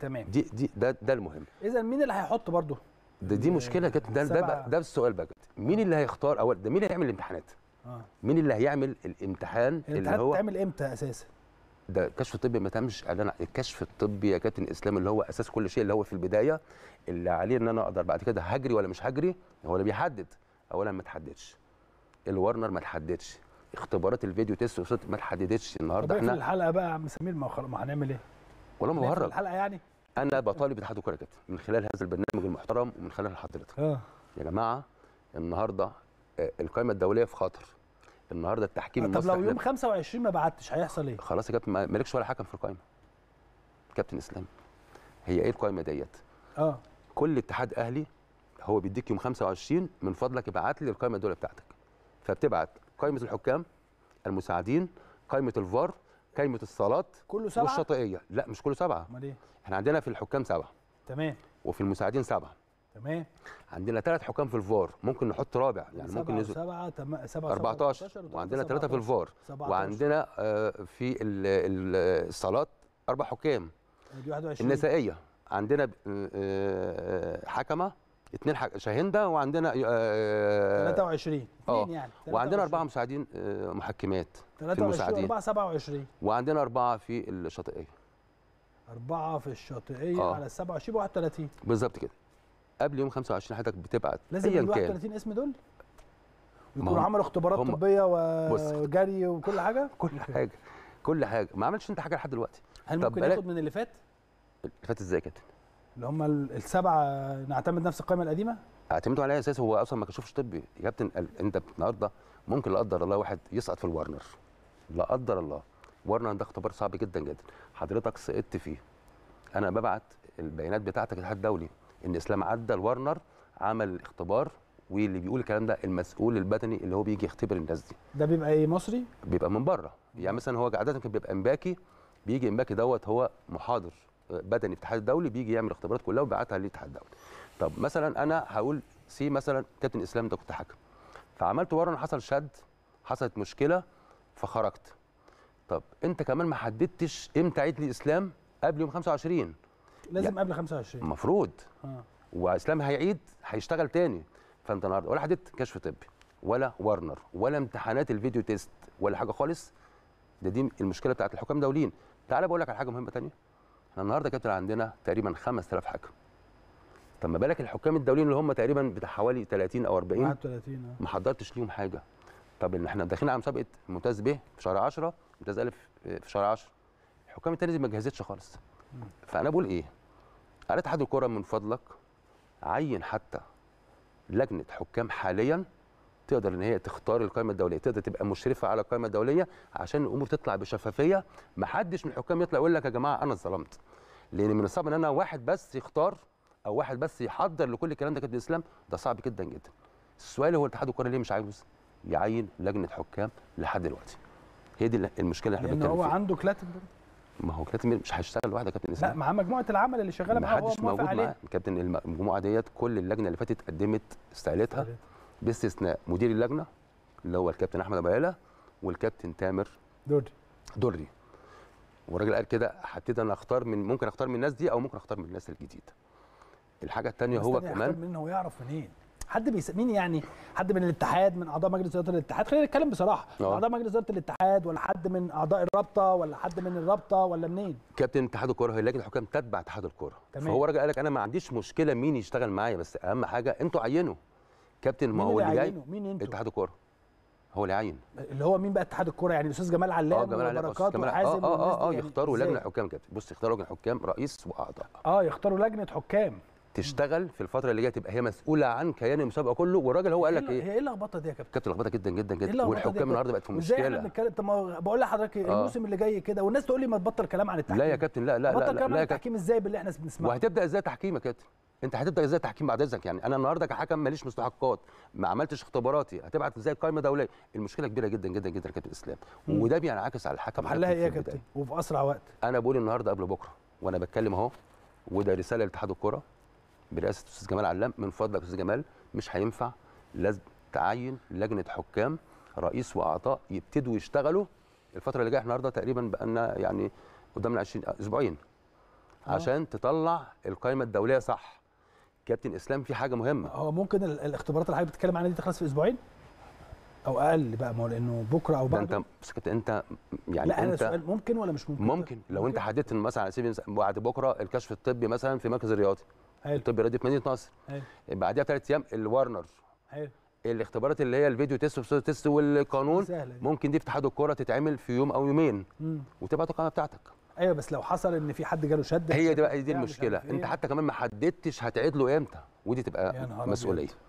تمام دي دي ده ده المهم اذا مين اللي هيحط برضه ده دي مشكله كانت ده ده, ده السؤال بقى مين اللي هيختار اول ده مين اللي هيعمل الامتحانات آه. مين اللي هيعمل الامتحان اللي هو هتعمل امتى اساسا ده الكشف الطبي ما تمش انا الكشف الطبي يا كابتن اسلام اللي هو اساس كل شيء اللي هو في البدايه اللي عليه ان انا اقدر بعد كده هجري ولا مش هجري هو اللي بيحدد اولا ما تحددش الورنر ما تحددش اختبارات الفيديو تيست ما تحددتش النهارده إيه احنا الحلقه بقى يا عم سمير ما هنعمل ايه ولا ما بهرج الحلقه يعني انا بطالب اتحاد الكره يا كابتن من خلال هذا البرنامج المحترم ومن خلال حضرتك اه يا جماعه النهارده آه، القائمه الدوليه في خطر النهارده التحكيم طب طب لو يوم 25 ما بعتش هيحصل ايه؟ خلاص يا كابتن مالكش ولا حكم في القائمه كابتن اسلام هي ايه القائمه ديت؟ اه كل اتحاد اهلي هو بيديك يوم 25 من فضلك ابعت لي القائمه الدوليه بتاعتك فبتبعت قائمه الحكام المساعدين قائمه الفار كلمه الصالات كله سبعه والشاطئيه لا مش كله سبعه امال ايه احنا عندنا في الحكام سبعه تمام وفي المساعدين سبعه تمام عندنا ثلاث حكام في الفار ممكن نحط رابع يعني سبعة ممكن نزل سبعه تم... سبعه 14 وعندنا ثلاثه في الفار وعندنا آه في الصالات اربع حكام دي 21 النسائيه عندنا آه, آه، حكمه اثنين شاهين ده وعندنا 23 اه, آه، يعني وعندنا اربعه مساعدين آه، محكمات 23 4 27 وعندنا اربعه في الشاطئيه اربعه في الشاطئيه أوه. على 27 31 بالظبط كده قبل يوم 25 حضرتك بتبعت لازم ال 31 اسم دول يكونوا عملوا اختبارات هم... طبيه وجري وكل حاجه كل حاجه كل حاجه ما عملتش انت حاجه لحد دلوقتي هل ممكن ياخد من اللي فات؟ اللي فات ازاي يا كابتن؟ اللي هم السبعه نعتمد نفس القائمه القديمه؟ اعتمدوا على اساس هو اصلا ما كشفش طبي يا كابتن انت النهارده ممكن لا قدر الله واحد يسقط في الورنر لا قدر الله ورنر ده اختبار صعب جدا جدا حضرتك سقطت فيه انا ببعت البيانات بتاعتك للاتحاد الدولي ان اسلام عدى الورنر عمل اختبار واللي بيقول الكلام ده المسؤول البدني اللي هو بيجي يختبر الناس دي ده بيبقى ايه مصري بيبقى من بره يعني مثلا هو عاده كان بيبقى امباكي بيجي امباكي دوت هو محاضر بدني في الاتحاد الدولي بيجي يعمل اختبارات كلها وبيبعتها للاتحاد الدولي طب مثلا انا هقول سي مثلا كابتن اسلام ده كنت حكم فعملت ورن حصل شد حصلت مشكله فخرجت طب انت كمان ما حددتش امتى عيد الاسلام قبل يوم 25 لازم قبل 25 المفروض آه. واسلام هيعيد هيشتغل تاني فانت النهارده ولا حددت كشف طبي ولا ورنر ولا امتحانات الفيديو تيست ولا حاجه خالص ده دي المشكله بتاعت الحكام الدوليين تعالى بقول لك على حاجه مهمه ثانيه احنا النهارده كابتن عندنا تقريبا 5000 حكم طب ما بالك الحكام الدوليين اللي هم تقريبا بتاع حوالي 30 او 40 31 آه. ما حضرتش ليهم حاجه طب ان احنا داخلين على مسابقه ممتاز ب في شهر 10 ممتاز الف آه، في شهر 10 الحكام التانية دي ما جهزتش خالص فانا بقول ايه على اتحاد الكوره من فضلك عين حتى لجنه حكام حاليا تقدر ان هي تختار القائمه الدوليه تقدر تبقى مشرفه على القائمه الدوليه عشان الامور تطلع بشفافيه ما حدش من الحكام يطلع يقول لك يا جماعه انا اتظلمت لان من الصعب ان انا واحد بس يختار او واحد بس يحضر لكل الكلام ده كابتن اسلام ده صعب جدا جدا السؤال هو الاتحاد الكره ليه مش عاوز يعين لجنه حكام لحد دلوقتي هي دي المشكله اللي احنا بنتكلم هو فيه. عنده كلاتن ما هو كلاتن مش هيشتغل لوحده كابتن اسلام لا مع مجموعه العمل اللي شغاله معاه هو موافق موجود عليه كابتن المجموعه ديت كل اللجنه اللي فاتت قدمت استقالتها باستثناء مدير اللجنه اللي هو الكابتن احمد ابو والكابتن تامر دري دري والراجل قال كده هبتدي انا اختار من ممكن اختار من الناس دي او ممكن اختار من الناس الجديده الحاجه الثانيه هو كمان منه هو يعرف منين حد بيس... مين يعني حد من الاتحاد من اعضاء مجلس اداره الاتحاد خلينا نتكلم بصراحه آه. اعضاء مجلس اداره الاتحاد ولا حد من اعضاء الرابطه ولا حد من الرابطه ولا منين كابتن اتحاد الكوره هي لجنه الحكام تتبع اتحاد الكوره فهو راجل قال لك انا ما عنديش مشكله مين يشتغل معايا بس اهم حاجه انتوا عينوا كابتن ما هو اللي جاي مين انت اتحاد الكوره هو اللي عين اللي هو مين بقى اتحاد الكوره يعني الاستاذ جمال علام آه، وبركات آه، وحازم اه اه اه يعني يختاروا لجنه حكام كابتن بص يختاروا لجنه حكام رئيس واعضاء اه يختاروا لجنه حكام تشتغل في الفتره اللي جايه تبقى هي مسؤوله عن كيان المسابقه كله والراجل هو قال إيه لك ايه هي ايه اللخبطه دي يا كابتن كابتن لخبطه جدا جدا جدا إيه والحكام النهارده بقت في مشكله ازاي احنا بنتكلم طب ما بقول لحضرتك آه. الموسم اللي جاي كده والناس تقول لي ما تبطل كلام عن التحكيم لا يا كابتن لا لا لا لا, التحكيم ازاي باللي احنا بنسمعه وهتبدا ازاي تحكيم يا كابتن انت هتبدا ازاي تحكيم بعد اذنك يعني انا النهارده كحكم ماليش مستحقات ما عملتش اختباراتي هتبعت ازاي قائمه دوليه المشكله كبيره جدا جدا جدا كابتن اسلام مم. وده بينعكس على الحكم حلها ايه يا كابتن وفي اسرع وقت انا بقول النهارده قبل بكره وانا بتكلم اهو وده رساله لاتحاد الكره برئاسه الاستاذ جمال علام من فضلك استاذ جمال مش هينفع لازم تعين لجنه حكام رئيس واعضاء يبتدوا يشتغلوا الفتره اللي جايه النهارده تقريبا بقى يعني قدامنا 20 اسبوعين آه. عشان تطلع القائمه الدوليه صح كابتن اسلام في حاجه مهمه هو ممكن الاختبارات اللي حضرتك بتتكلم عنها دي تخلص في اسبوعين او اقل بقى ما هو لانه بكره او بعده انت بس كابتن انت يعني لا انت أنا سؤال ممكن ولا مش ممكن ممكن لو ممكن. انت حددت مثلا على سبيل بعد بكره الكشف الطبي مثلا في مركز الرياضي حلو الطبي الرياضي في مدينه نصر حلو بعديها بثلاث ايام الورنر حلو الاختبارات اللي هي الفيديو تيست وصوره تيست والقانون سهلة. ممكن دي في اتحاد الكوره تتعمل في يوم او يومين مم. وتبقى القائمه بتاعتك ايوه بس لو حصل ان في حد جاله شد هي دي بقى دي المشكله انت حتى كمان ما حددتش هتعيد له امتى ودي تبقى مسؤوليه